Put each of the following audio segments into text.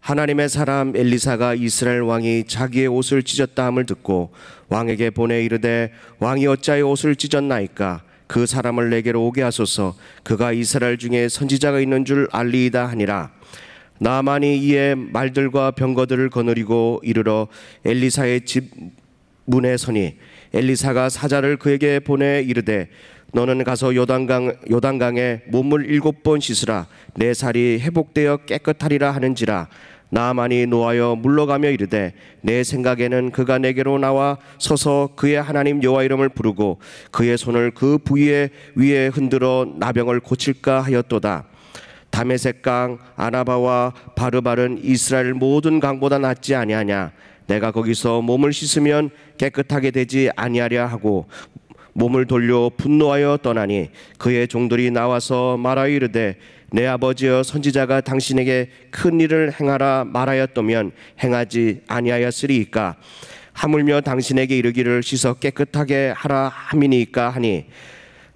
하나님의 사람 엘리사가 이스라엘 왕이 자기의 옷을 찢었다 함을 듣고 왕에게 보내 이르되 왕이 어찌하여 옷을 찢었나이까 그 사람을 내게로 오게 하소서 그가 이스라엘 중에 선지자가 있는 줄 알리이다 하니라 나만이 이에 말들과 병거들을 거느리고 이르러 엘리사의 집 문에 서니 엘리사가 사자를 그에게 보내 이르되 너는 가서 요단강 요단강에 몸을 일곱 번 씻으라 내 살이 회복되어 깨끗하리라 하는지라 나만이 노하여 물러가며 이르되 내 생각에는 그가 내게로 나와 서서 그의 하나님 여호와 이름을 부르고 그의 손을 그 부위에 위에 흔들어 나병을 고칠까 하였도다 다메색강 아나바와 바르바른 이스라엘 모든 강보다 낫지 아니하냐 내가 거기서 몸을 씻으면 깨끗하게 되지 아니하랴 하고 몸을 돌려 분노하여 떠나니 그의 종들이 나와서 말하여 이르되 내 아버지여 선지자가 당신에게 큰 일을 행하라 말하였더면 행하지 아니하였으리이까 하물며 당신에게 이르기를 씻어 깨끗하게 하라 함이니까 하니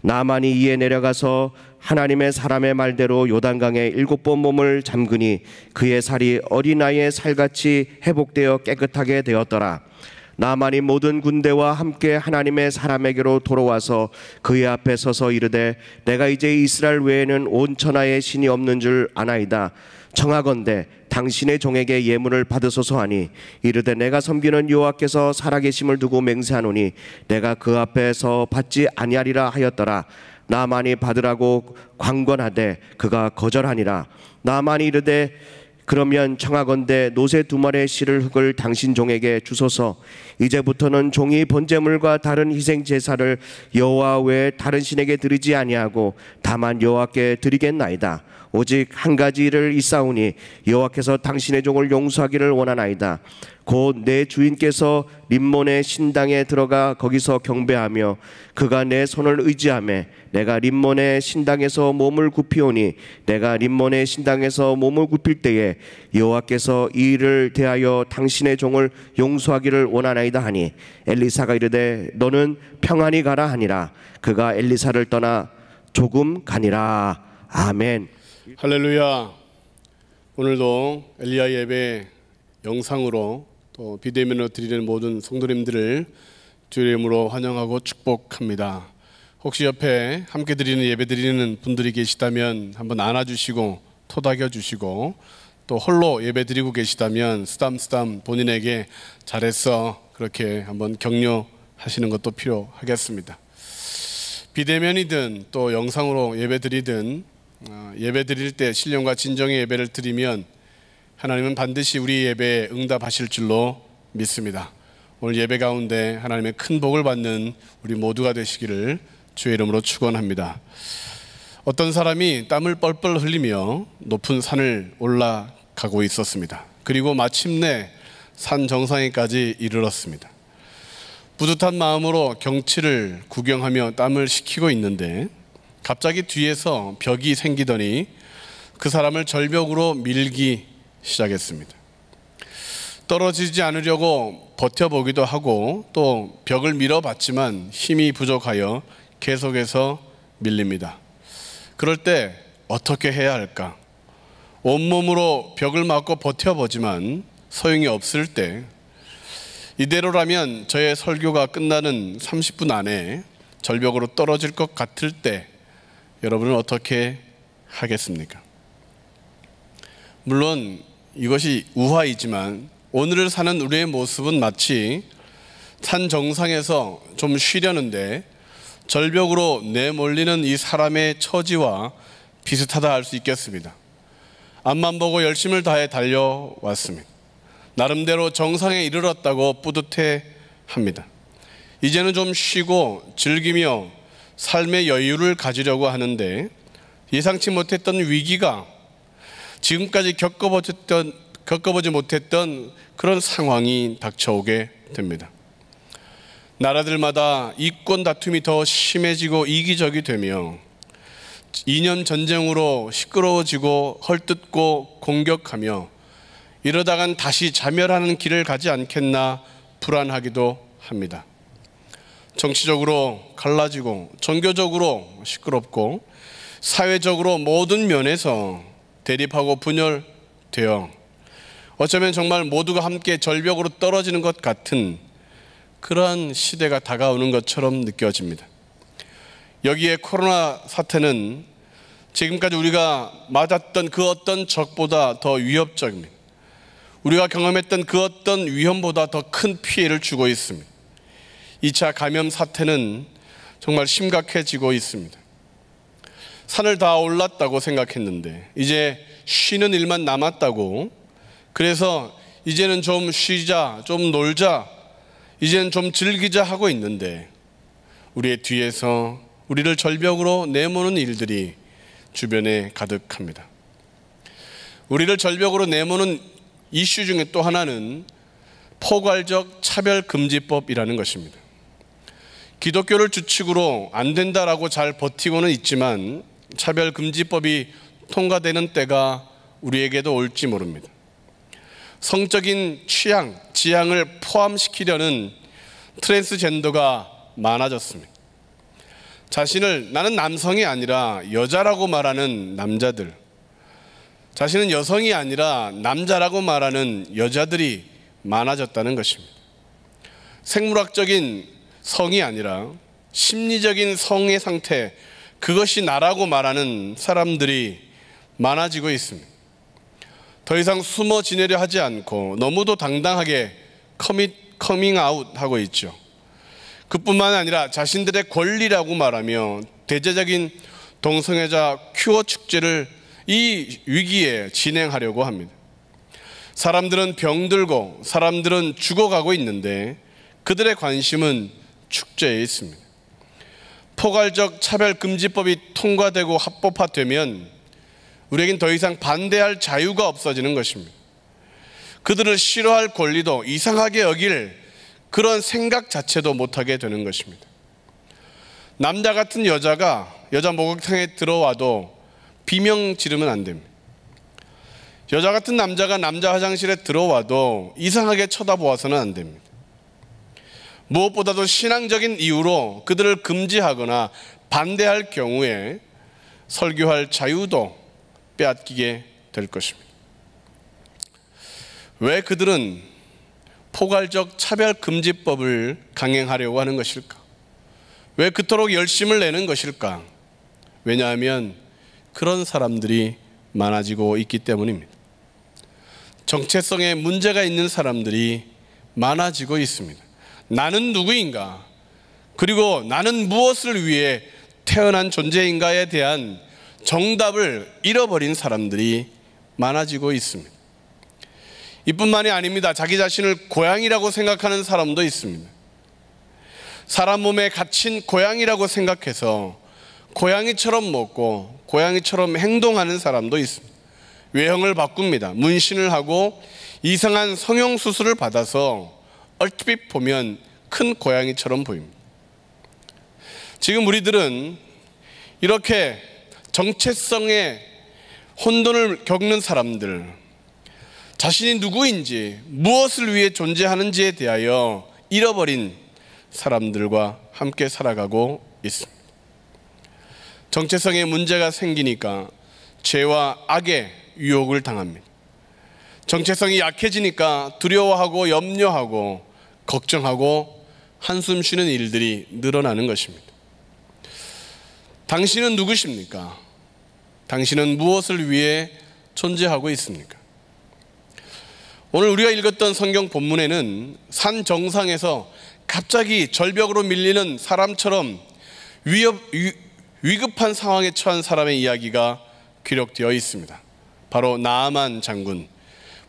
나만이 이에 내려가서 하나님의 사람의 말대로 요단강에 일곱 번 몸을 잠그니 그의 살이 어린아이의 살같이 회복되어 깨끗하게 되었더라. 나만이 모든 군대와 함께 하나님의 사람에게로 돌아와서 그의 앞에 서서 이르되 내가 이제 이스라엘 외에는 온 천하에 신이 없는 줄 아나이다. 청하건대 당신의 종에게 예물을 받으소서 하니 이르되 내가 섬기는 여호와께서 살아계심을 두고 맹세하노니 내가 그 앞에서 받지 아니하리라 하였더라. 나만이 받으라고 관건하되 그가 거절하니라. 나만이 이르되 그러면 청하건대 노새 두 마리의 씨를 흙을 당신 종에게 주소서 이제부터는 종이 번제물과 다른 희생 제사를 여호와 외에 다른 신에게 드리지 아니하고 다만 여호와께 드리겠나이다 오직 한 가지를 이사오니 여호와께서 당신의 종을 용서하기를 원하나이다 곧 내 주인께서 림몬의 신당에 들어가 거기서 경배하며 그가 내 손을 의지함에 내가 림몬의 신당에서 몸을 굽히오니 내가 림몬의 신당에서 몸을 굽힐 때에 여호와께서 이 일을 대하여 당신의 종을 용서하기를 원하나이다 하니 엘리사가 이르되 너는 평안히 가라 하니라 그가 엘리사를 떠나 조금 가니라 아멘 할렐루야 오늘도 엘리야 예배 영상으로 또 비대면으로 드리는 모든 성도님들을 주의 이름으로 환영하고 축복합니다 혹시 옆에 함께 드리는 예배 드리는 분들이 계시다면 한번 안아주시고 토닥여 주시고 또 홀로 예배 드리고 계시다면 쓰담쓰담 본인에게 잘했어 그렇게 한번 격려하시는 것도 필요하겠습니다. 비대면이든 또 영상으로 예배 드리든 어, 예배 드릴 때 신령과 진정의 예배를 드리면 하나님은 반드시 우리 예배에 응답하실 줄로 믿습니다. 오늘 예배 가운데 하나님의 큰 복을 받는 우리 모두가 되시기를 주의 이름으로 축원합니다. 어떤 사람이 땀을 뻘뻘 흘리며 높은 산을 올라가고 있었습니다. 그리고 마침내 산 정상에까지 이르렀습니다. 뿌듯한 마음으로 경치를 구경하며 땀을 식히고 있는데 갑자기 뒤에서 벽이 생기더니 그 사람을 절벽으로 밀기 시작했습니다. 떨어지지 않으려고 버텨보기도 하고 또 벽을 밀어봤지만 힘이 부족하여 계속해서 밀립니다. 그럴 때 어떻게 해야 할까? 온몸으로 벽을 맞고 버텨보지만 소용이 없을 때 이대로라면 저의 설교가 끝나는 30분 안에 절벽으로 떨어질 것 같을 때 여러분은 어떻게 하겠습니까? 물론 이것이 우화이지만 오늘을 사는 우리의 모습은 마치 산 정상에서 좀 쉬려는데 절벽으로 내몰리는 이 사람의 처지와 비슷하다 할 수 있겠습니다. 앞만 보고 열심을 다해 달려왔습니다. 나름대로 정상에 이르렀다고 뿌듯해 합니다. 이제는 좀 쉬고 즐기며 삶의 여유를 가지려고 하는데 예상치 못했던 위기가 지금까지 겪어보지 못했던 그런 상황이 닥쳐오게 됩니다. 나라들마다 이권 다툼이 더 심해지고 이기적이 되며 이념 전쟁으로 시끄러워지고 헐뜯고 공격하며 이러다간 다시 자멸하는 길을 가지 않겠나 불안하기도 합니다. 정치적으로 갈라지고 종교적으로 시끄럽고 사회적으로 모든 면에서 대립하고 분열되어 어쩌면 정말 모두가 함께 절벽으로 떨어지는 것 같은 그러한 시대가 다가오는 것처럼 느껴집니다. 여기에 코로나 사태는 지금까지 우리가 맞았던 그 어떤 적보다 더 위협적입니다. 우리가 경험했던 그 어떤 위험보다 더 큰 피해를 주고 있습니다. 2차 감염 사태는 정말 심각해지고 있습니다. 산을 다 올랐다고 생각했는데 이제 쉬는 일만 남았다고 그래서 이제는 좀 쉬자, 좀 놀자 이젠 좀 즐기자 하고 있는데 우리의 뒤에서 우리를 절벽으로 내모는 일들이 주변에 가득합니다. 우리를 절벽으로 내모는 이슈 중에 또 하나는 포괄적 차별금지법이라는 것입니다. 기독교를 주축으로 안 된다라고 잘 버티고는 있지만 차별금지법이 통과되는 때가 우리에게도 올지 모릅니다. 성적인 취향, 지향을 포함시키려는 트랜스젠더가 많아졌습니다. 자신을 나는 남성이 아니라 여자라고 말하는 남자들, 자신은 여성이 아니라 남자라고 말하는 여자들이 많아졌다는 것입니다. 생물학적인 성이 아니라 심리적인 성의 상태, 그것이 나라고 말하는 사람들이 많아지고 있습니다. 더 이상 숨어 지내려 하지 않고 너무도 당당하게 커밋, 커밍아웃 하고 있죠. 그뿐만 아니라 자신들의 권리라고 말하며 대제적인 동성애자 큐어 축제를 이 위기에 진행하려고 합니다. 사람들은 병들고 사람들은 죽어가고 있는데 그들의 관심은 축제에 있습니다. 포괄적 차별금지법이 통과되고 합법화되면 우리에겐 더 이상 반대할 자유가 없어지는 것입니다. 그들을 싫어할 권리도 이상하게 여길 그런 생각 자체도 못하게 되는 것입니다. 남자 같은 여자가 여자 목욕탕에 들어와도 비명 지르면 안 됩니다. 여자 같은 남자가 남자 화장실에 들어와도 이상하게 쳐다보아서는 안 됩니다. 무엇보다도 신앙적인 이유로 그들을 금지하거나 반대할 경우에 설교할 자유도 빼앗기게 될 것입니다. 왜 그들은 포괄적 차별금지법을 강행하려고 하는 것일까? 왜 그토록 열심을 내는 것일까? 왜냐하면 그런 사람들이 많아지고 있기 때문입니다. 정체성에 문제가 있는 사람들이 많아지고 있습니다. 나는 누구인가? 그리고 나는 무엇을 위해 태어난 존재인가에 대한 정답을 잃어버린 사람들이 많아지고 있습니다. 이뿐만이 아닙니다. 자기 자신을 고양이라고 생각하는 사람도 있습니다. 사람 몸에 갇힌 고양이라고 생각해서 고양이처럼 먹고 고양이처럼 행동하는 사람도 있습니다. 외형을 바꿉니다. 문신을 하고 이상한 성형 수술을 받아서 얼핏 보면 큰 고양이처럼 보입니다. 지금 우리들은 이렇게 정체성의 혼돈을 겪는 사람들, 자신이 누구인지, 무엇을 위해 존재하는지에 대하여 잃어버린 사람들과 함께 살아가고 있습니다. 정체성의 문제가 생기니까 죄와 악의 유혹을 당합니다. 정체성이 약해지니까 두려워하고 염려하고 걱정하고 한숨 쉬는 일들이 늘어나는 것입니다. 당신은 누구십니까? 당신은 무엇을 위해 존재하고 있습니까? 오늘 우리가 읽었던 성경 본문에는 산 정상에서 갑자기 절벽으로 밀리는 사람처럼 위협, 위, 급한 상황에 처한 사람의 이야기가 기록되어 있습니다. 바로 나아만 장군,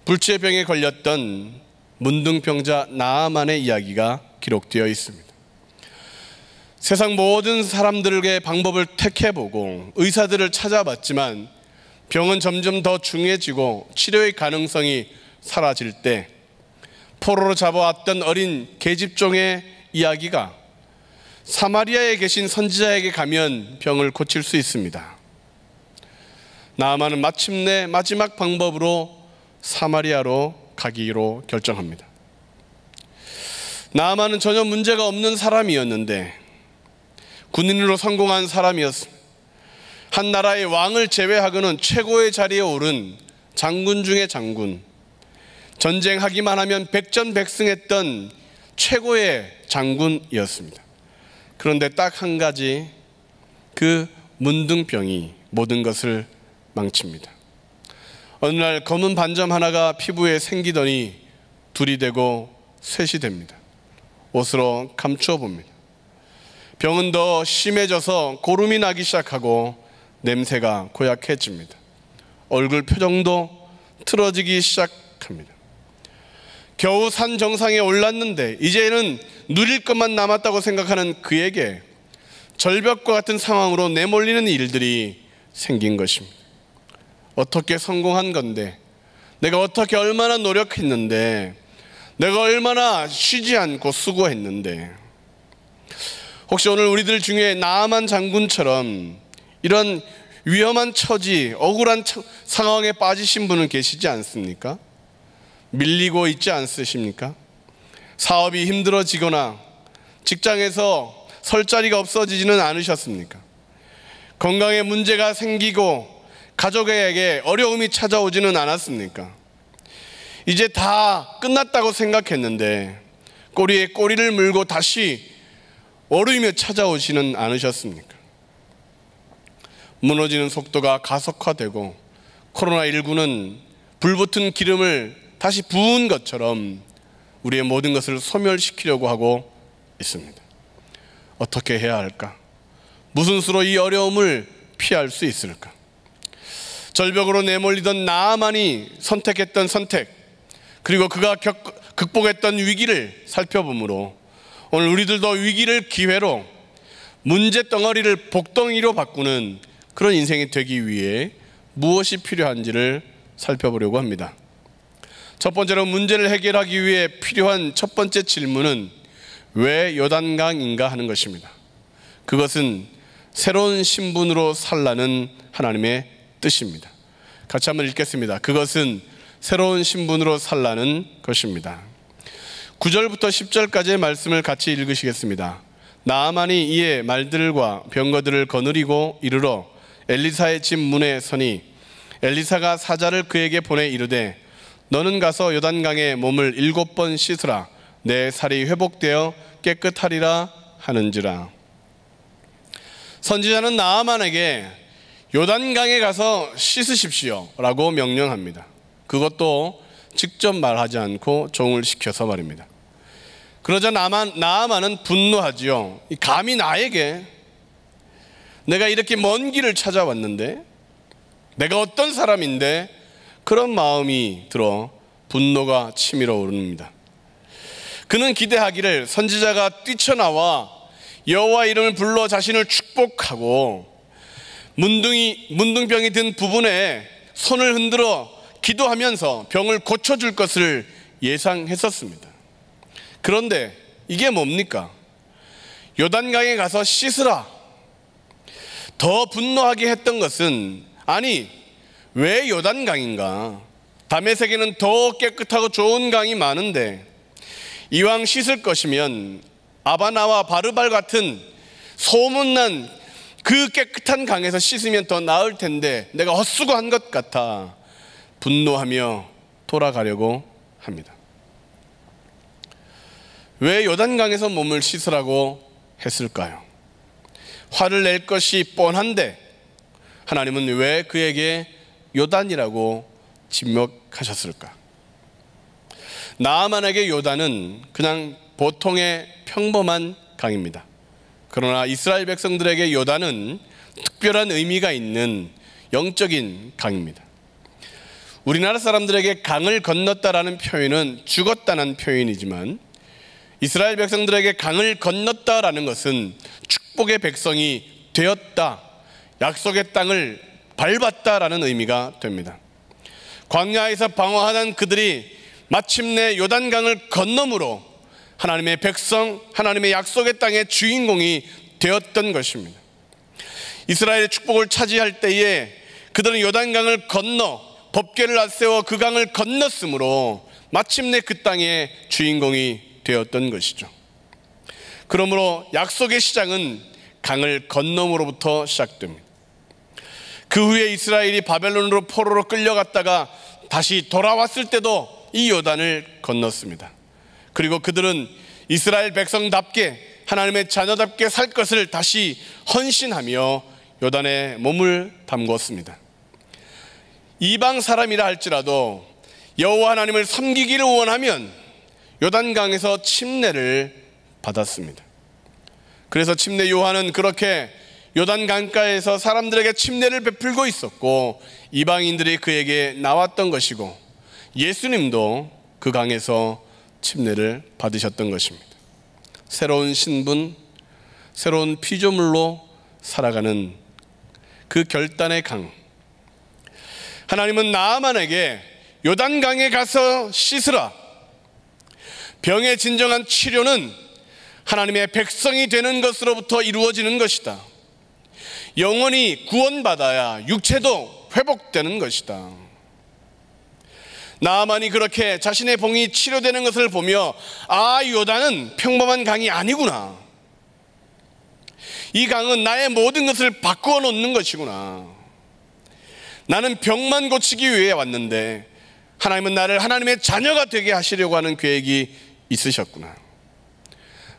불치병에 걸렸던 문둥병자 나아만의 이야기가 기록되어 있습니다. 세상 모든 사람들에게 방법을 택해보고 의사들을 찾아봤지만 병은 점점 더 중해지고 치료의 가능성이 사라질 때 포로로 잡아왔던 어린 계집종의 이야기가 사마리아에 계신 선지자에게 가면 병을 고칠 수 있습니다. 나아만은 마침내 마지막 방법으로 사마리아로 가기로 결정합니다. 나아만은 전혀 문제가 없는 사람이었는데 군인으로 성공한 사람이었습니다. 한 나라의 왕을 제외하고는 최고의 자리에 오른 장군 중의 장군. 전쟁하기만 하면 백전백승했던 최고의 장군이었습니다. 그런데 딱 한 가지 그 문둥병이 모든 것을 망칩니다. 어느 날 검은 반점 하나가 피부에 생기더니 둘이 되고 셋이 됩니다. 옷으로 감추어 봅니다. 병은 더 심해져서 고름이 나기 시작하고 냄새가 고약해집니다. 얼굴 표정도 틀어지기 시작합니다. 겨우 산 정상에 올랐는데 이제는 누릴 것만 남았다고 생각하는 그에게 절벽과 같은 상황으로 내몰리는 일들이 생긴 것입니다. 어떻게 성공한 건데, 내가 어떻게 얼마나 노력했는데, 내가 얼마나 쉬지 않고 수고했는데, 혹시 오늘 우리들 중에 나만 장군처럼 이런 위험한 처지, 억울한 처, 상황에 빠지신 분은 계시지 않습니까? 밀리고 있지 않으십니까? 사업이 힘들어지거나 직장에서 설 자리가 없어지지는 않으셨습니까? 건강에 문제가 생기고 가족에게 어려움이 찾아오지는 않았습니까? 이제 다 끝났다고 생각했는데 꼬리에 꼬리를 물고 다시 어음이며찾아오지는 않으셨습니까? 무너지는 속도가 가속화되고 코로나19는 불붙은 기름을 다시 부은 것처럼 우리의 모든 것을 소멸시키려고 하고 있습니다. 어떻게 해야 할까? 무슨 수로 이 어려움을 피할 수 있을까? 절벽으로 내몰리던 나만이 선택했던 선택, 그리고 그가 겪, 극복했던 위기를 살펴보므로 오늘 우리들도 위기를 기회로 문제 덩어리를 복덩이로 바꾸는 그런 인생이 되기 위해 무엇이 필요한지를 살펴보려고 합니다. 첫 번째로 문제를 해결하기 위해 필요한 첫 번째 질문은 왜 요단강인가 하는 것입니다. 그것은 새로운 신분으로 살라는 하나님의 뜻입니다. 같이 한번 읽겠습니다. 그것은 새로운 신분으로 살라는 것입니다. 9절부터 10절까지의 말씀을 같이 읽으시겠습니다. 나아만이 이에 말들과 병거들을 거느리고 이르러 엘리사의 집 문에 서니 엘리사가 사자를 그에게 보내 이르되 너는 가서 요단강에 몸을 일곱 번 씻으라 내 살이 회복되어 깨끗하리라 하는지라 선지자는 나아만에게 요단강에 가서 씻으십시오라고 명령합니다. 그것도 직접 말하지 않고 종을 시켜서 말입니다. 그러자 나만, 나아만은 분노하지요. 감히 나에게 내가 이렇게 먼 길을 찾아왔는데 내가 어떤 사람인데 그런 마음이 들어 분노가 치밀어 오릅니다. 그는 기대하기를 선지자가 뛰쳐나와 여호와 이름을 불러 자신을 축복하고 문둥이 문둥병이 든 부분에 손을 흔들어 기도하면서 병을 고쳐줄 것을 예상했었습니다. 그런데 이게 뭡니까? 요단강에 가서 씻으라. 더 분노하게 했던 것은 아니 왜 요단강인가? 담의 세계는 더 깨끗하고 좋은 강이 많은데 이왕 씻을 것이면 아바나와 바르발 같은 소문난 그 깨끗한 강에서 씻으면 더 나을 텐데 내가 헛수고한 것 같아. 분노하며 돌아가려고 합니다. 왜 요단강에서 몸을 씻으라고 했을까요? 화를 낼 것이 뻔한데 하나님은 왜 그에게 요단이라고 지목하셨을까? 나만에게 요단은 그냥 보통의 평범한 강입니다. 그러나 이스라엘 백성들에게 요단은 특별한 의미가 있는 영적인 강입니다. 우리나라 사람들에게 강을 건넜다라는 표현은 죽었다는 표현이지만 이스라엘 백성들에게 강을 건넜다라는 것은 축복의 백성이 되었다. 약속의 땅을 밟았다라는 의미가 됩니다. 광야에서 방어하던 그들이 마침내 요단강을 건너므로 하나님의 백성, 하나님의 약속의 땅의 주인공이 되었던 것입니다. 이스라엘의 축복을 차지할 때에 그들은 요단강을 건너 법궤를 앞세워 그 강을 건넜으므로 마침내 그 땅의 주인공이 되었던 것이죠. 그러므로 약속의 시작은 강을 건너므로부터 시작됩니다. 그 후에 이스라엘이 바벨론으로 포로로 끌려갔다가 다시 돌아왔을 때도 이 요단을 건넜습니다. 그리고 그들은 이스라엘 백성답게 하나님의 자녀답게 살 것을 다시 헌신하며 요단에 몸을 담궜습니다. 이방 사람이라 할지라도 여호와 하나님을 섬기기를 원하면 요단강에서 침례를 받았습니다. 그래서 침례 요한은 그렇게 요단 강가에서 사람들에게 침례를 베풀고 있었고 이방인들이 그에게 나왔던 것이고 예수님도 그 강에서 침례를 받으셨던 것입니다. 새로운 신분, 새로운 피조물로 살아가는 그 결단의 강, 하나님은 나만에게 요단강에 가서 씻으라. 병의 진정한 치료는 하나님의 백성이 되는 것으로부터 이루어지는 것이다. 영원히 구원받아야 육체도 회복되는 것이다. 나만이 그렇게 자신의 봉이 치료되는 것을 보며 아 요단은 평범한 강이 아니구나. 이 강은 나의 모든 것을 바꾸어 놓는 것이구나. 나는 병만 고치기 위해 왔는데 하나님은 나를 하나님의 자녀가 되게 하시려고 하는 계획이 있으셨구나.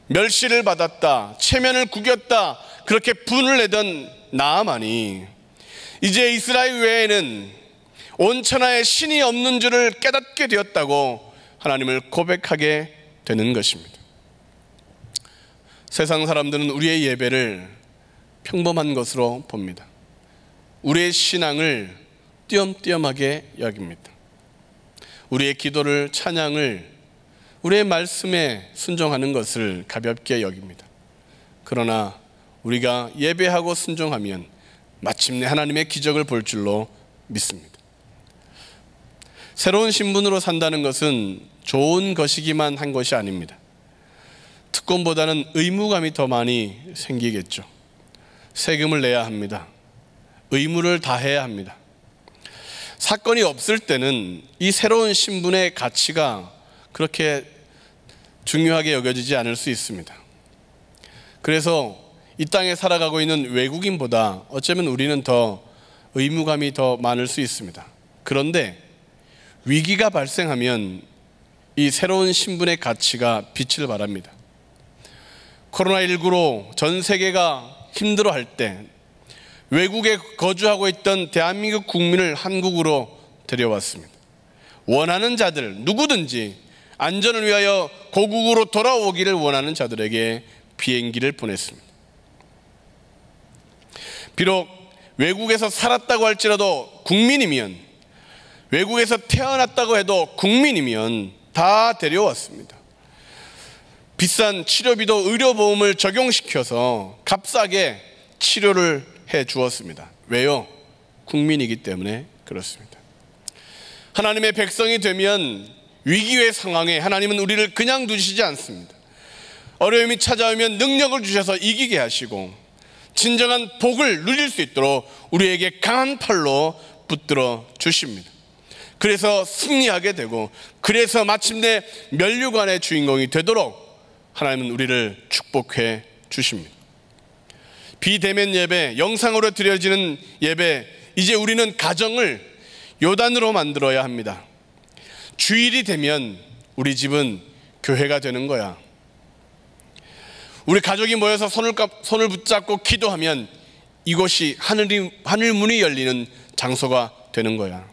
멸시를 받았다. 체면을 구겼다. 그렇게 분을 내던 나만이 이제 이스라엘 외에는 온 천하에 신이 없는 줄을 깨닫게 되었다고 하나님을 고백하게 되는 것입니다. 세상 사람들은 우리의 예배를 평범한 것으로 봅니다. 우리의 신앙을 띄엄띄엄하게 여깁니다. 우리의 기도를 찬양을 우리의 말씀에 순종하는 것을 가볍게 여깁니다. 그러나 우리가 예배하고 순종하면 마침내 하나님의 기적을 볼 줄로 믿습니다. 새로운 신분으로 산다는 것은 좋은 것이기만 한 것이 아닙니다. 특권보다는 의무감이 더 많이 생기겠죠. 세금을 내야 합니다. 의무를 다해야 합니다. 사건이 없을 때는 이 새로운 신분의 가치가 그렇게 중요하게 여겨지지 않을 수 있습니다. 그래서 이 땅에 살아가고 있는 외국인보다 어쩌면 우리는 더 의무감이 더 많을 수 있습니다. 그런데 위기가 발생하면 이 새로운 신분의 가치가 빛을 발합니다. 코로나19로 전 세계가 힘들어 할 때, 외국에 거주하고 있던 대한민국 국민을 한국으로 데려왔습니다. 원하는 자들, 누구든지 안전을 위하여 고국으로 돌아오기를 원하는 자들에게 비행기를 보냈습니다. 비록 외국에서 살았다고 할지라도 국민이면 외국에서 태어났다고 해도 국민이면 다 데려왔습니다. 비싼 치료비도 의료보험을 적용시켜서 값싸게 치료를 해 주었습니다. 왜요? 국민이기 때문에 그렇습니다. 하나님의 백성이 되면 위기의 상황에 하나님은 우리를 그냥 두시지 않습니다. 어려움이 찾아오면 능력을 주셔서 이기게 하시고 진정한 복을 누릴 수 있도록 우리에게 강한 팔로 붙들어 주십니다. 그래서 승리하게 되고 그래서 마침내 면류관의 주인공이 되도록 하나님은 우리를 축복해 주십니다. 비대면 예배, 영상으로 드려지는 예배, 이제 우리는 가정을 요단으로 만들어야 합니다. 주일이 되면 우리 집은 교회가 되는 거야. 우리 가족이 모여서 손을, 손을 붙잡고 기도하면 이곳이 하늘이, 하늘 문이 열리는 장소가 되는 거야.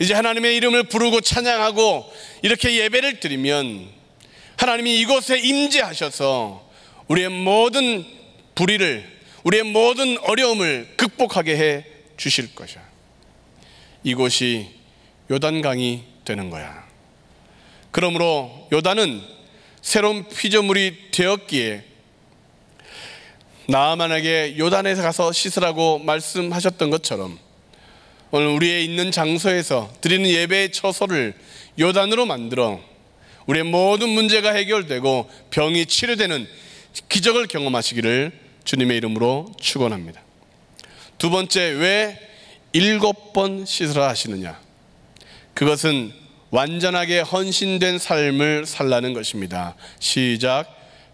이제 하나님의 이름을 부르고 찬양하고 이렇게 예배를 드리면 하나님이 이곳에 임재하셔서 우리의 모든 불의를 우리의 모든 어려움을 극복하게 해 주실 것이야. 이곳이 요단강이 되는 거야. 그러므로 요단은 새로운 피조물이 되었기에 나만에게 요단에서 가서 씻으라고 말씀하셨던 것처럼 오늘 우리의 있는 장소에서 드리는 예배의 처소를 요단으로 만들어 우리의 모든 문제가 해결되고 병이 치료되는 기적을 경험하시기를 주님의 이름으로 축원합니다. 두 번째 왜 일곱 번 씻으라 하시느냐? 그것은 완전하게 헌신된 삶을 살라는 것입니다. 시작.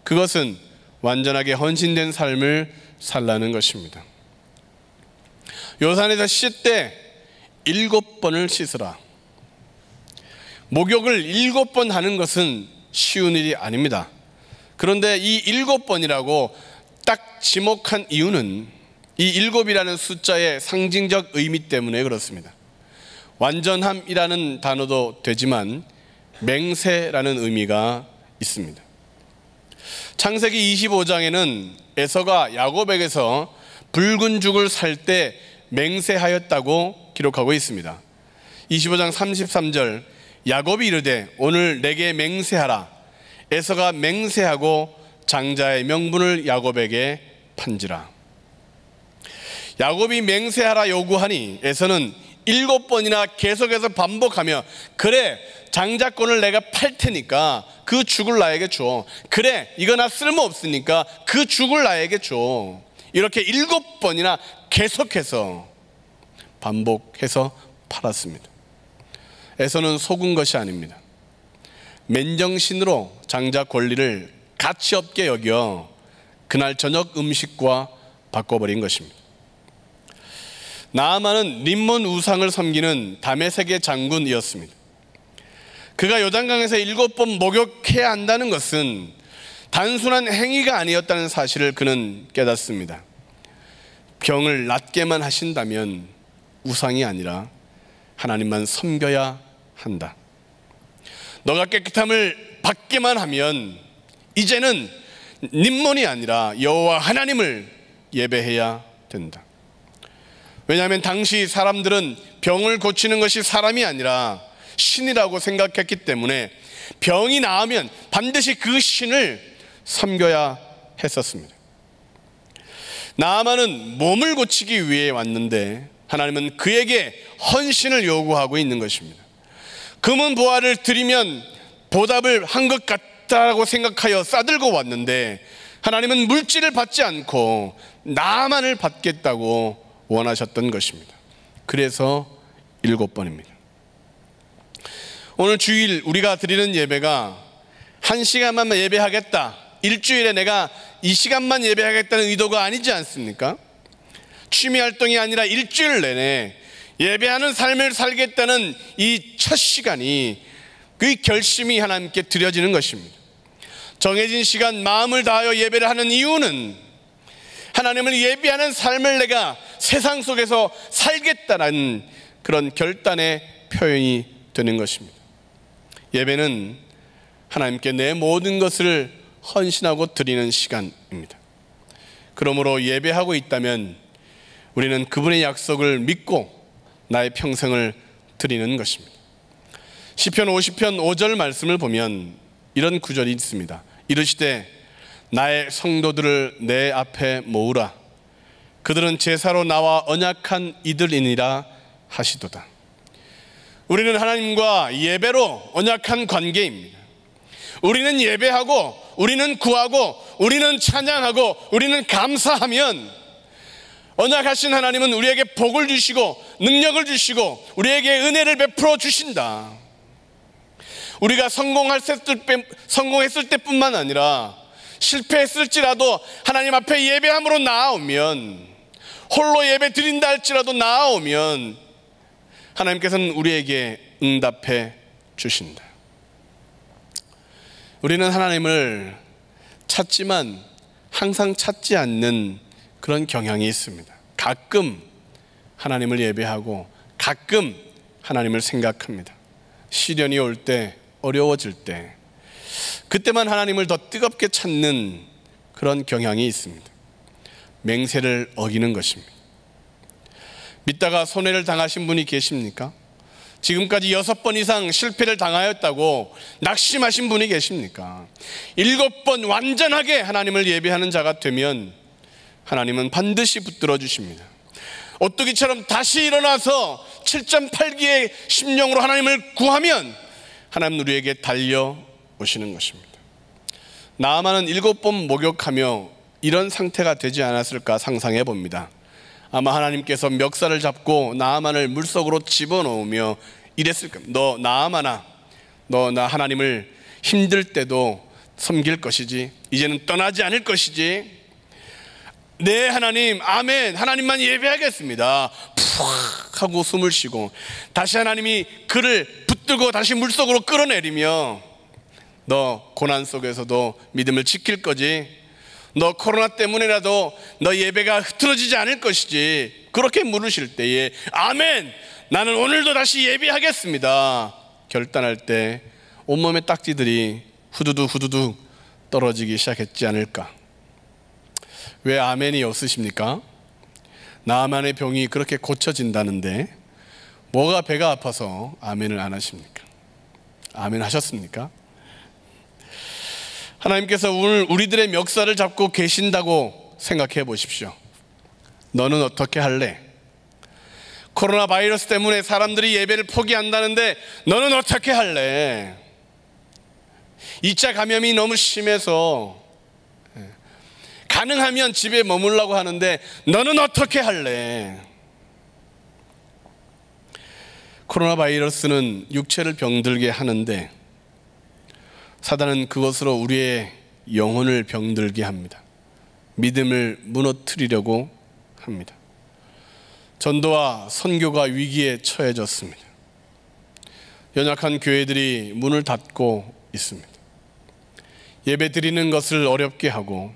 그것은 완전하게 헌신된 삶을 살라는 것입니다. 요산에서 씻 때 일곱 번을 씻으라. 목욕을 일곱 번 하는 것은 쉬운 일이 아닙니다. 그런데 이 일곱 번이라고 딱 지목한 이유는 이 일곱이라는 숫자의 상징적 의미 때문에 그렇습니다. 완전함이라는 단어도 되지만 맹세라는 의미가 있습니다. 창세기 25장에는 에서가 야곱에게서 붉은 죽을 살 때 맹세하였다고 기록하고 있습니다. 25장 33절 야곱이 이르되 오늘 내게 맹세하라. 에서가 맹세하고 장자의 명분을 야곱에게 판지라. 야곱이 맹세하라 요구하니 에서는 일곱 번이나 계속해서 반복하며 그래 장자권을 내가 팔 테니까 그 죽을 나에게 줘. 그래 이거 나 쓸모 없으니까 그 죽을 나에게 줘. 이렇게 일곱 번이나 계속해서 반복해서 팔았습니다. 에서는 속은 것이 아닙니다. 맨정신으로 장자 권리를 가치 없게 여겨 그날 저녁 음식과 바꿔버린 것입니다. 나아만은 림몬 우상을 섬기는 담의 세계 장군이었습니다. 그가 요단강에서 일곱 번 목욕해야 한다는 것은 단순한 행위가 아니었다는 사실을 그는 깨닫습니다. 병을 낫게만 하신다면 우상이 아니라 하나님만 섬겨야 한다. 너가 깨끗함을 받기만 하면 이제는 님몬이 아니라 여호와 하나님을 예배해야 된다. 왜냐하면 당시 사람들은 병을 고치는 것이 사람이 아니라 신이라고 생각했기 때문에 병이 나으면 반드시 그 신을 섬겨야 했었습니다. 나아만은 몸을 고치기 위해 왔는데 하나님은 그에게 헌신을 요구하고 있는 것입니다. 금은 보화를 드리면 보답을 한것같 있다고 생각하여 싸들고 왔는데 하나님은 물질을 받지 않고 나만을 받겠다고 원하셨던 것입니다. 그래서 일곱 번입니다. 오늘 주일 우리가 드리는 예배가 한 시간만 예배하겠다. 일주일에 내가 이 시간만 예배하겠다는 의도가 아니지 않습니까? 취미 활동이 아니라 일주일 내내 예배하는 삶을 살겠다는 이 첫 시간이 그 결심이 하나님께 드려지는 것입니다. 정해진 시간 마음을 다하여 예배를 하는 이유는 하나님을 예비하는 삶을 내가 세상 속에서 살겠다는 그런 결단의 표현이 되는 것입니다. 예배는 하나님께 내 모든 것을 헌신하고 드리는 시간입니다. 그러므로 예배하고 있다면 우리는 그분의 약속을 믿고 나의 평생을 드리는 것입니다. 시편 50편 5절 말씀을 보면 이런 구절이 있습니다. 이르시되 나의 성도들을 내 앞에 모으라 그들은 제사로 나와 언약한 이들이니라 하시도다 우리는 하나님과 예배로 언약한 관계입니다 우리는 예배하고 우리는 구하고 우리는 찬양하고 우리는 감사하면 언약하신 하나님은 우리에게 복을 주시고 능력을 주시고 우리에게 은혜를 베풀어 주신다. 우리가 성공했을, 때, 성공했을 때뿐만 아니라 실패했을지라도 하나님 앞에 예배함으로 나아오면 홀로 예배 드린다 할지라도 나아오면 하나님께서는 우리에게 응답해 주신다. 우리는 하나님을 찾지만 항상 찾지 않는 그런 경향이 있습니다. 가끔 하나님을 예배하고 가끔 하나님을 생각합니다. 시련이 올때 어려워질 때, 그때만 하나님을 더 뜨겁게 찾는 그런 경향이 있습니다. 맹세를 어기는 것입니다. 믿다가 손해를 당하신 분이 계십니까? 지금까지 여섯 번 이상 실패를 당하였다고 낙심하신 분이 계십니까? 일곱 번 완전하게 하나님을 예배하는 자가 되면 하나님은 반드시 붙들어 주십니다. 오뚜기처럼 다시 일어나서 7.8기의 심령으로 하나님을 구하면 하나님 우리에게 달려 오시는 것입니다. 나아만은 일곱 번 목욕하며 이런 상태가 되지 않았을까 상상해 봅니다. 아마 하나님께서 멱살을 잡고 나아만을 물속으로 집어넣으며 이랬을 겁니다. 너 나아만아, 너 나 하나님을 힘들 때도 섬길 것이지, 이제는 떠나지 않을 것이지, 네, 하나님, 아멘. 하나님만 예배하겠습니다. 푹 하고 숨을 쉬고, 다시 하나님이 그를 붙들고 다시 물속으로 끌어내리며, 너 고난 속에서도 믿음을 지킬 거지. 너 코로나 때문에라도 너 예배가 흐트러지지 않을 것이지. 그렇게 물으실 때에, 아멘! 나는 오늘도 다시 예배하겠습니다. 결단할 때, 온몸의 딱지들이 후두두 후두두 떨어지기 시작했지 않을까. 왜 아멘이 없으십니까? 나만의 병이 그렇게 고쳐진다는데 뭐가 배가 아파서 아멘을 안 하십니까? 아멘 하셨습니까? 하나님께서 오늘 우리들의 멱살을 잡고 계신다고 생각해 보십시오. 너는 어떻게 할래? 코로나 바이러스 때문에 사람들이 예배를 포기한다는데 너는 어떻게 할래? 2차 감염이 너무 심해서 가능하면 집에 머물라고 하는데 너는 어떻게 할래? 코로나 바이러스는 육체를 병들게 하는데 사단은 그것으로 우리의 영혼을 병들게 합니다. 믿음을 무너뜨리려고 합니다. 전도와 선교가 위기에 처해졌습니다. 연약한 교회들이 문을 닫고 있습니다. 예배 드리는 것을 어렵게 하고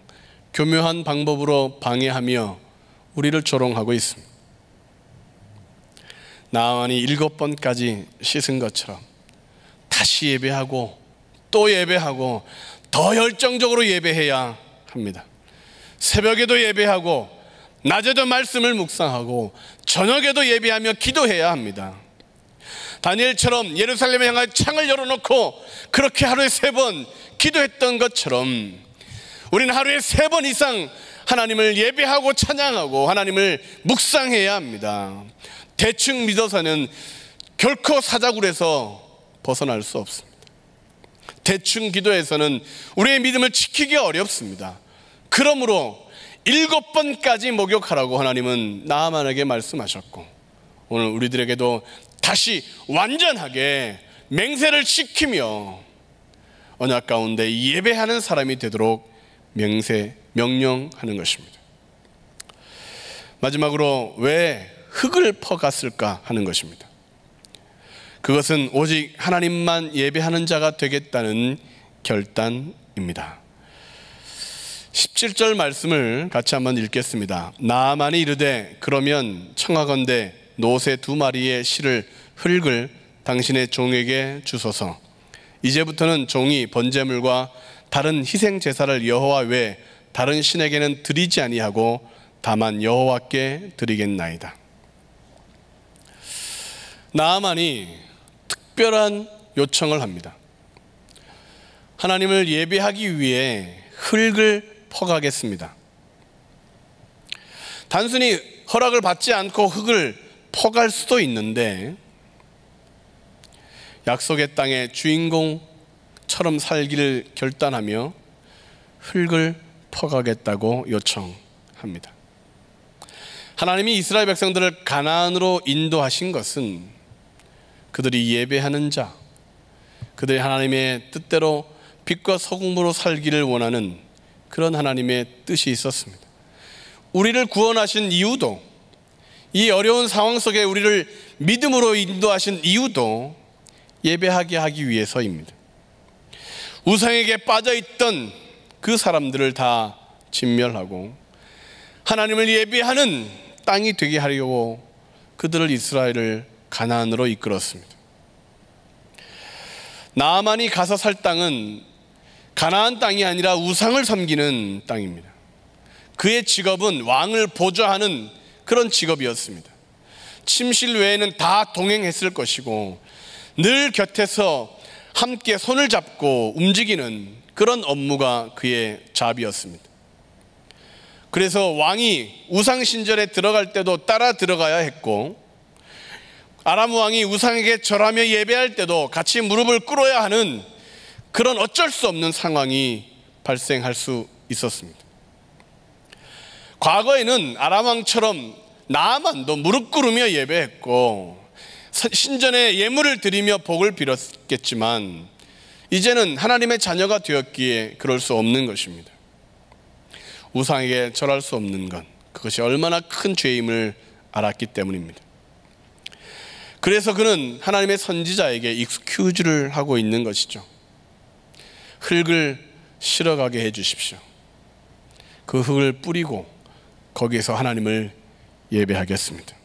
교묘한 방법으로 방해하며 우리를 조롱하고 있습니다. 나만이 일곱 번까지 씻은 것처럼 다시 예배하고 또 예배하고 더 열정적으로 예배해야 합니다. 새벽에도 예배하고 낮에도 말씀을 묵상하고 저녁에도 예배하며 기도해야 합니다. 다니엘처럼 예루살렘에 향하여 창을 열어놓고 그렇게 하루에 세 번 기도했던 것처럼 우리는 하루에 세 번 이상 하나님을 예배하고 찬양하고 하나님을 묵상해야 합니다. 대충 믿어서는 결코 사자굴에서 벗어날 수 없습니다. 대충 기도해서는 우리의 믿음을 지키기 어렵습니다. 그러므로 일곱 번까지 목욕하라고 하나님은 나만에게 말씀하셨고 오늘 우리들에게도 다시 완전하게 맹세를 지키며 언약 가운데 예배하는 사람이 되도록 명세, 명령하는 것입니다. 마지막으로 왜 흙을 퍼갔을까 하는 것입니다. 그것은 오직 하나님만 예배하는 자가 되겠다는 결단입니다. 17절 말씀을 같이 한번 읽겠습니다. 나만이 이르되 그러면 청하건대 노새 두 마리의 실을 흙을 당신의 종에게 주소서. 이제부터는 종이 번제물과 다른 희생 제사를 여호와 외 다른 신에게는 드리지 아니하고 다만 여호와께 드리겠나이다. 나아만이 특별한 요청을 합니다. 하나님을 예배하기 위해 흙을 퍼가겠습니다. 단순히 허락을 받지 않고 흙을 퍼갈 수도 있는데 약속의 땅의 주인공 처럼 살기를 결단하며 흙을 퍼가겠다고 요청합니다. 하나님이 이스라엘 백성들을 가나안으로 인도하신 것은 그들이 예배하는 자, 그들이 하나님의 뜻대로 빛과 소금으로 살기를 원하는 그런 하나님의 뜻이 있었습니다. 우리를 구원하신 이유도 이 어려운 상황 속에 우리를 믿음으로 인도하신 이유도 예배하게 하기 위해서입니다. 우상에게 빠져 있던 그 사람들을 다 진멸하고 하나님을 예비하는 땅이 되게 하려고 그들을 이스라엘을 가나안으로 이끌었습니다. 나만이 가서 살 땅은 가나안 땅이 아니라 우상을 섬기는 땅입니다. 그의 직업은 왕을 보좌하는 그런 직업이었습니다. 침실 외에는 다 동행했을 것이고 늘 곁에서 함께 손을 잡고 움직이는 그런 업무가 그의 잡이었습니다. 그래서 왕이 우상신전에 들어갈 때도 따라 들어가야 했고, 아람 왕이 우상에게 절하며 예배할 때도 같이 무릎을 꿇어야 하는 그런 어쩔 수 없는 상황이 발생할 수 있었습니다. 과거에는 아람 왕처럼 나만도 무릎 꿇으며 예배했고 신전에 예물을 드리며 복을 빌었겠지만 이제는 하나님의 자녀가 되었기에 그럴 수 없는 것입니다. 우상에게 절할 수 없는 건 그것이 얼마나 큰 죄임을 알았기 때문입니다. 그래서 그는 하나님의 선지자에게 익스큐즈를 하고 있는 것이죠. 흙을 실어가게 해 주십시오. 그 흙을 뿌리고 거기에서 하나님을 예배하겠습니다.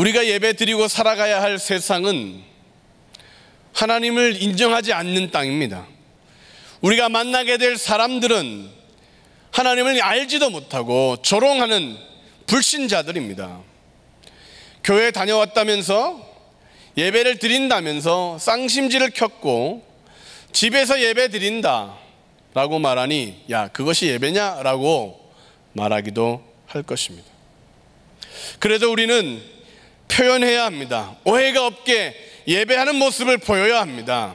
우리가 예배 드리고 살아가야 할 세상은 하나님을 인정하지 않는 땅입니다. 우리가 만나게 될 사람들은 하나님을 알지도 못하고 조롱하는 불신자들입니다. 교회 다녀왔다면서 예배를 드린다면서 쌍심지를 켰고 집에서 예배 드린다 라고 말하니 야, 그것이 예배냐? 라고 말하기도 할 것입니다. 그래서 우리는 표현해야 합니다. 오해가 없게 예배하는 모습을 보여야 합니다.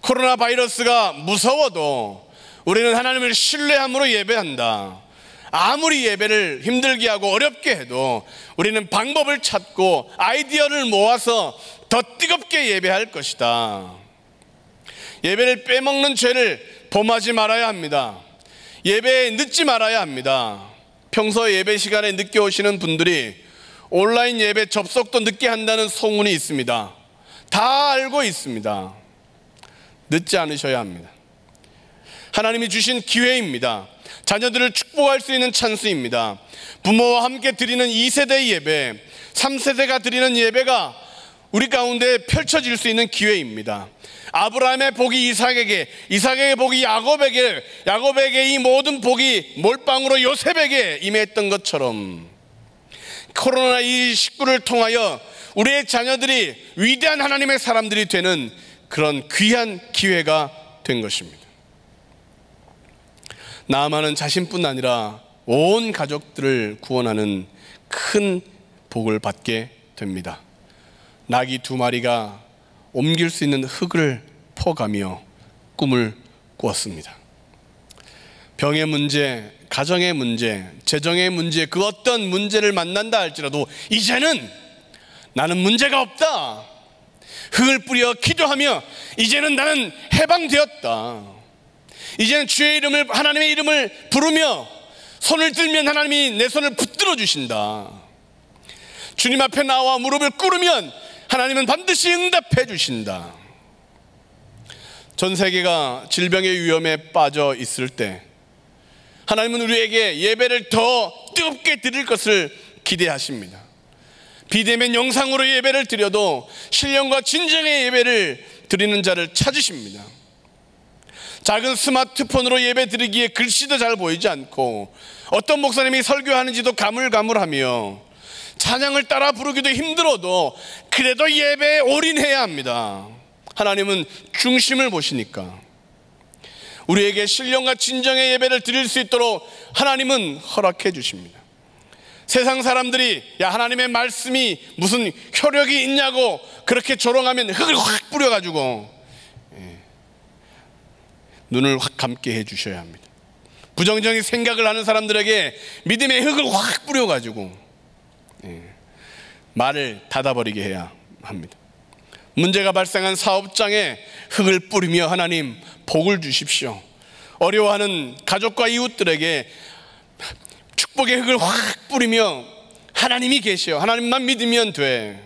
코로나 바이러스가 무서워도 우리는 하나님을 신뢰함으로 예배한다. 아무리 예배를 힘들게 하고 어렵게 해도 우리는 방법을 찾고 아이디어를 모아서 더 뜨겁게 예배할 것이다. 예배를 빼먹는 죄를 범하지 말아야 합니다. 예배에 늦지 말아야 합니다. 평소 예배 시간에 늦게 오시는 분들이 온라인 예배 접속도 늦게 한다는 소문이 있습니다. 다 알고 있습니다. 늦지 않으셔야 합니다. 하나님이 주신 기회입니다. 자녀들을 축복할 수 있는 찬스입니다. 부모와 함께 드리는 2세대 예배, 3세대가 드리는 예배가 우리 가운데 펼쳐질 수 있는 기회입니다. 아브라함의 복이 이삭에게, 이삭의 복이 야곱에게, 야곱에게 이 모든 복이 몰빵으로 요셉에게 임했던 것처럼 코로나 19를 통하여 우리의 자녀들이 위대한 하나님의 사람들이 되는 그런 귀한 기회가 된 것입니다. 나만은 자신뿐 아니라 온 가족들을 구원하는 큰 복을 받게 됩니다. 낙이 두 마리가 옮길 수 있는 흙을 퍼가며 꿈을 꾸었습니다. 병의 문제, 가정의 문제, 재정의 문제, 그 어떤 문제를 만난다 할지라도 이제는 나는 문제가 없다. 흙을 뿌려 기도하며 이제는 나는 해방되었다. 이제는 주의 이름을 하나님의 이름을 부르며 손을 들면 하나님이 내 손을 붙들어 주신다. 주님 앞에 나와 무릎을 꿇으면 하나님은 반드시 응답해 주신다. 전 세계가 질병의 위험에 빠져 있을 때 하나님은 우리에게 예배를 더 뜨겁게 드릴 것을 기대하십니다. 비대면 영상으로 예배를 드려도 신령과 진정의 예배를 드리는 자를 찾으십니다. 작은 스마트폰으로 예배 드리기에 글씨도 잘 보이지 않고 어떤 목사님이 설교하는지도 가물가물하며 찬양을 따라 부르기도 힘들어도 그래도 예배에 올인해야 합니다. 하나님은 중심을 보시니까. 우리에게 신령과 진정의 예배를 드릴 수 있도록 하나님은 허락해 주십니다. 세상 사람들이 야 하나님의 말씀이 무슨 효력이 있냐고 그렇게 조롱하면 흙을 확 뿌려가지고 예. 눈을 확 감게 해주셔야 합니다. 부정적인 생각을 하는 사람들에게 믿음의 흙을 확 뿌려가지고 예. 말을 닫아버리게 해야 합니다. 문제가 발생한 사업장에 흙을 뿌리며 하나님 복을 주십시오. 어려워하는 가족과 이웃들에게 축복의 흙을 확 뿌리며 하나님이 계시 하나님만 믿으면 돼.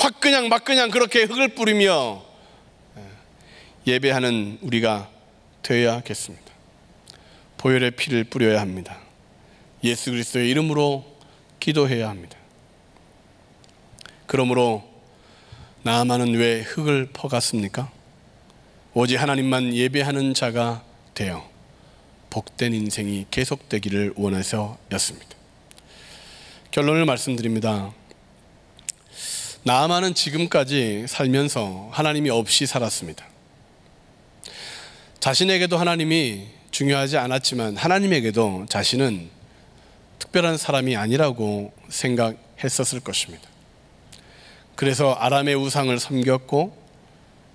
확 그냥 막 그냥 그렇게 흙을 뿌리며 예, 예배하는 우리가 되어야겠습니다. 보혈의 피를 뿌려야 합니다. 예수 그리스도의 이름으로 기도해야 합니다. 그러므로 나아만은 왜 흙을 퍼갔습니까? 오직 하나님만 예배하는 자가 되어 복된 인생이 계속되기를 원해서였습니다. 결론을 말씀드립니다. 나만은 지금까지 살면서 하나님이 없이 살았습니다. 자신에게도 하나님이 중요하지 않았지만 하나님에게도 자신은 특별한 사람이 아니라고 생각했었을 것입니다. 그래서 아람의 우상을 섬겼고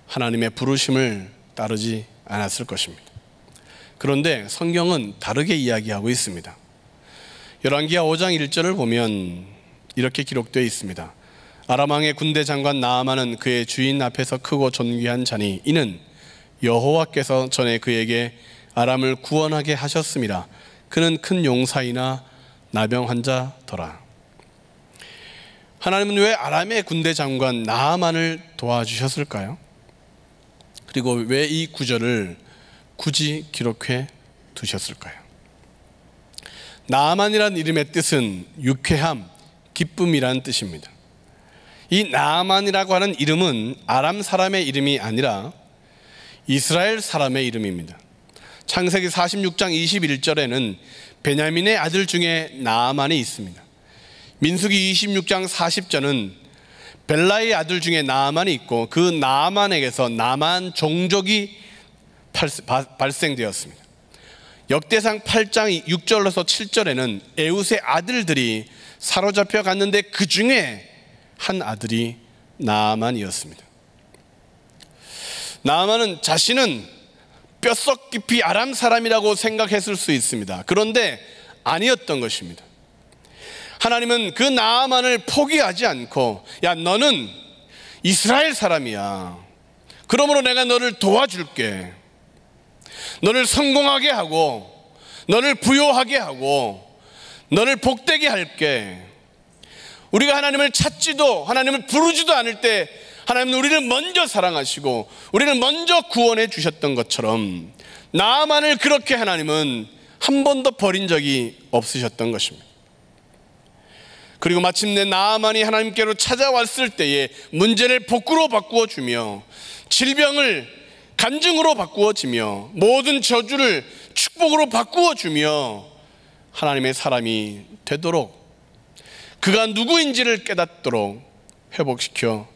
하나님의 부르심을 따르지 않았을 것입니다. 그런데 성경은 다르게 이야기하고 있습니다. 열왕기하 5장 1절을 보면 이렇게 기록되어 있습니다. 아람 왕의 군대 장관 나아만은 그의 주인 앞에서 크고 존귀한 자니 이는 여호와께서 전에 그에게 아람을 구원하게 하셨습니다. 그는 큰 용사이나 나병 환자더라. 하나님은 왜 아람의 군대 장관 나만을 도와주셨을까요? 그리고 왜 이 구절을 굳이 기록해 두셨을까요? 나만이란 이름의 뜻은 유쾌함, 기쁨이란 뜻입니다. 이 나만이라고 하는 이름은 아람 사람의 이름이 아니라 이스라엘 사람의 이름입니다. 창세기 46장 21절에는 베냐민의 아들 중에 나만이 있습니다. 민숙이 26장 40절은 벨라의 아들 중에 나만이 있고 그 나만에게서 나만 종족이 발생되었습니다. 역대상 8장 6절로서 7절에는 에웃의 아들들이 사로잡혀 갔는데 그 중에 한 아들이 나만이었습니다. 나만은 자신은 뼛속 깊이 아람 사람이라고 생각했을 수 있습니다. 그런데 아니었던 것입니다. 하나님은 그 나아만을 포기하지 않고 야 너는 이스라엘 사람이야. 그러므로 내가 너를 도와줄게. 너를 성공하게 하고 너를 부요하게 하고 너를 복되게 할게. 우리가 하나님을 찾지도 하나님을 부르지도 않을 때 하나님은 우리를 먼저 사랑하시고 우리를 먼저 구원해 주셨던 것처럼 나만을 그렇게 하나님은 한 번도 버린 적이 없으셨던 것입니다. 그리고 마침내 나아만이 하나님께로 찾아왔을 때에 문제를 복구로 바꾸어 주며 질병을 간증으로 바꾸어 주며 모든 저주를 축복으로 바꾸어 주며 하나님의 사람이 되도록 그가 누구인지를 깨닫도록 회복시켜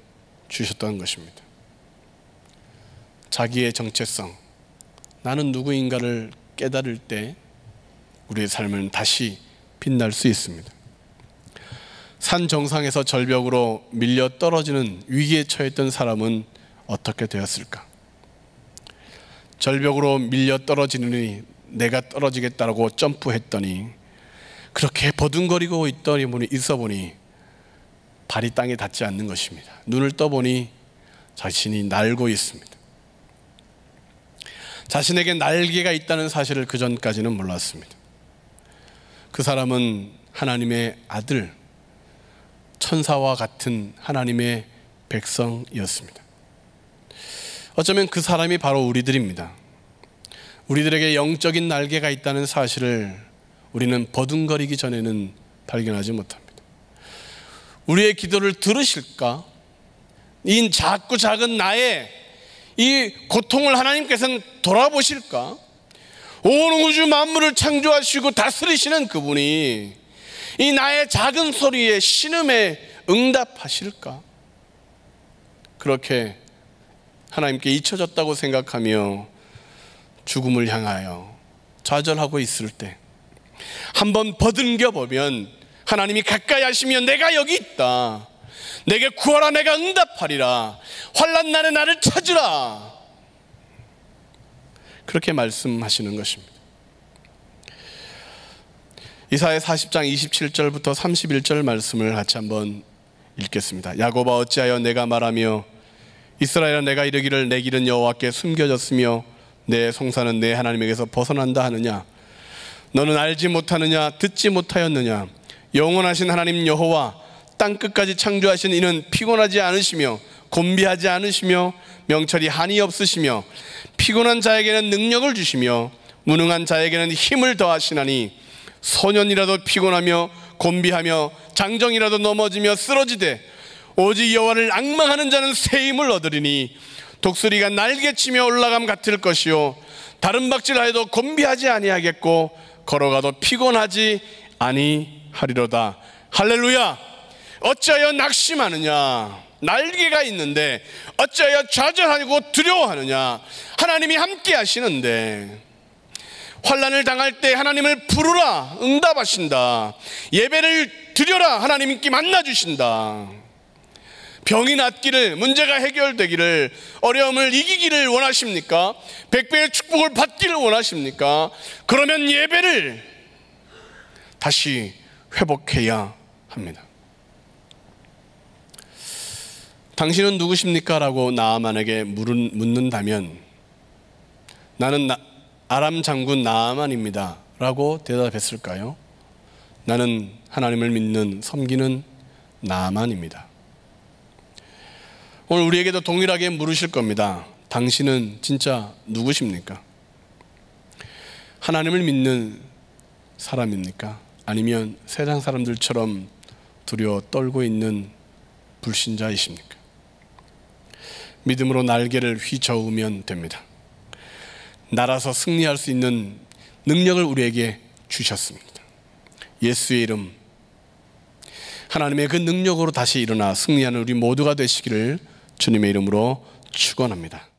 주셨던 것입니다. 자기의 정체성, 나는 누구인가를 깨달을 때 우리의 삶은 다시 빛날 수 있습니다. 산 정상에서 절벽으로 밀려 떨어지는 위기에 처했던 사람은 어떻게 되었을까? 절벽으로 밀려 떨어지느니 내가 떨어지겠다라고 점프했더니 그렇게 버둥거리고 있더니 보니 있어 보니 발이 땅에 닿지 않는 것입니다. 눈을 떠보니 자신이 날고 있습니다. 자신에게 날개가 있다는 사실을 그 전까지는 몰랐습니다. 그 사람은 하나님의 아들, 천사와 같은 하나님의 백성이었습니다. 어쩌면 그 사람이 바로 우리들입니다. 우리들에게 영적인 날개가 있다는 사실을 우리는 버둥거리기 전에는 발견하지 못합니다. 우리의 기도를 들으실까? 이 작고 작은 나의 이 고통을 하나님께서는 돌아보실까? 온 우주 만물을 창조하시고 다스리시는 그분이 이 나의 작은 소리에 신음에 응답하실까? 그렇게 하나님께 잊혀졌다고 생각하며 죽음을 향하여 좌절하고 있을 때 한번 버둥겨 보면 하나님이 가까이 하시면 내가 여기 있다. 내게 구하라 내가 응답하리라. 환란 날에 나를 찾으라. 그렇게 말씀하시는 것입니다. 이사의 40장 27절부터 31절 말씀을 같이 한번 읽겠습니다. 야고바 어찌하여 내가 말하며 이스라엘아 내가 이르기를 내 길은 여호와께 숨겨졌으며 내 송사는 내 하나님에게서 벗어난다 하느냐 너는 알지 못하느냐 듣지 못하였느냐 영원하신 하나님 여호와 땅 끝까지 창조하신 이는 피곤하지 않으시며 곤비하지 않으시며 명철이 한이 없으시며 피곤한 자에게는 능력을 주시며 무능한 자에게는 힘을 더하시나니 소년이라도 피곤하며 곤비하며 장정이라도 넘어지며 쓰러지되 오직 여호와를 악망하는 자는 새 힘을 얻으리니 독수리가 날개치며 올라감 같을 것이요 다른 박질하여도 곤비하지 아니하겠고 걸어가도 피곤하지 아니하리로다 할렐루야 어찌하여 낙심하느냐 날개가 있는데 어찌하여 좌절하고 두려워하느냐 하나님이 함께 하시는데 환란을 당할 때 하나님을 부르라 응답하신다. 예배를 드려라 하나님께 만나 주신다. 병이 낫기를, 문제가 해결되기를, 어려움을 이기기를 원하십니까? 백배의 축복을 받기를 원하십니까? 그러면 예배를 다시 회복해야 합니다. 당신은 누구십니까? 라고 나만에게 물은, 묻는다면 나는 나, 아람 장군 나아만입니다. 라고 대답했을까요? 나는 하나님을 믿는, 섬기는 나만입니다. 오늘 우리에게도 동일하게 물으실 겁니다. 당신은 진짜 누구십니까? 하나님을 믿는 사람입니까? 아니면 세상 사람들처럼 두려워 떨고 있는 불신자이십니까? 믿음으로 날개를 휘저으면 됩니다. 날아서 승리할 수 있는 능력을 우리에게 주셨습니다. 예수의 이름 하나님의 그 능력으로 다시 일어나 승리하는 우리 모두가 되시기를 주님의 이름으로 축원합니다.